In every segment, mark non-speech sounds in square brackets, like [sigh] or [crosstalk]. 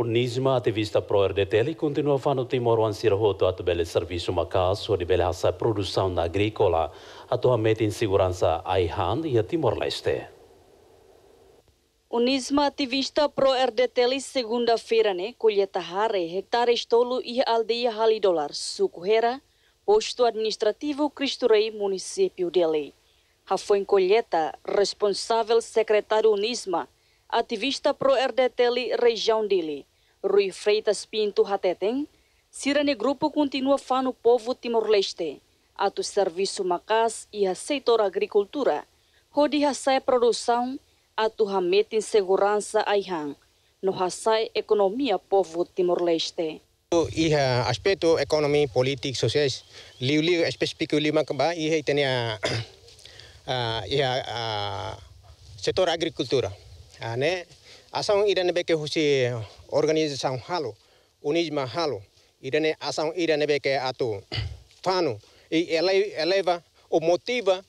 Unisma ativista pró-RDTL continua fazendo Timor um cirroto ato belo serviço macasso de bela sa produção agrícola, atualmente em segurança a hand e a Timor-Leste. Unisma ativista pró-RDTL segunda-feira, né, colheita hare, hectare estolo e aldeia Halidolar, Sucuhera, posto administrativo Cristo Rei, município de Lei. A foi colheita responsável secretário Unisma, ativista pro-RDTL região dele, Rui Freitas Pinto Hateteng, Sirene Grupo continua fano no povo Timor-Leste, ato serviço macas e a setor agricultura, rodi hasai produção, ato hamete segurança aihan, no hasai economia povo Timor-Leste. Iha aspecto ekonomi politik sosiais liu liu spesifik lima keba iha itenia [clears throat] ah, iha ah, setor agricultura ane asang irane beke husi eh, organização halo unisma halo irane asang irane beke ato fano e eleva o motiva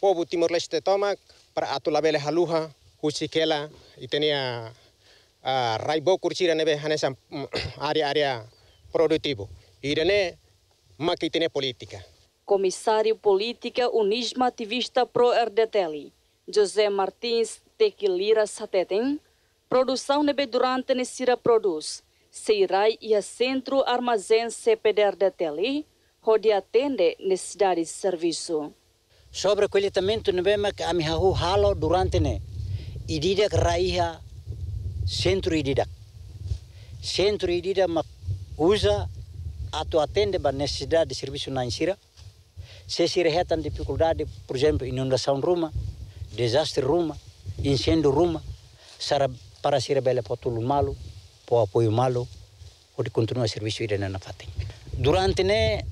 povo timor-leste toma para ato labele haluha husi kela e tenia a ah, raibo curtira nebe hanesa área mm, [clears throat] área produtivo irane maquitene política Comissário Política Unisma Ativista Pro Erdeteli, José Martins que lira sateten, produção nebe durante nesira produz, seirai ia centro armazém se de tele, rode atende necessidade serviço. Sobre o colheitamento nebe mak amihahu halo durante ne, ididak raia centro idida. Centro idida ma usa ato atende ba necessidade de serviço na insira, se se rehetam dificuldade, por exemplo, inundação ruma, desastre ruma, enchendo Roma para ser bela para todo o malo, para o apoio malo, onde continua o serviço irene na FATEN. Durante né,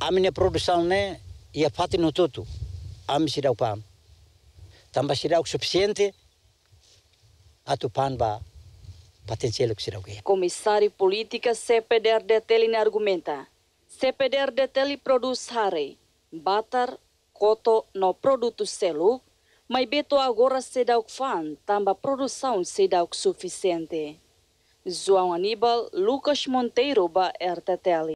a minha produção né, e a FATEN no todo, a minha o pão. também será o suficiente a tupan para potencial que será o que Comissário Política CPDR Deteli argumenta. CPDR Deteli produz hare, batar, koto no produto selo, mas Beto agora se dá o fã, a produção se dá o suficiente. João Aníbal, Lucas Monteiro, ba RTTL.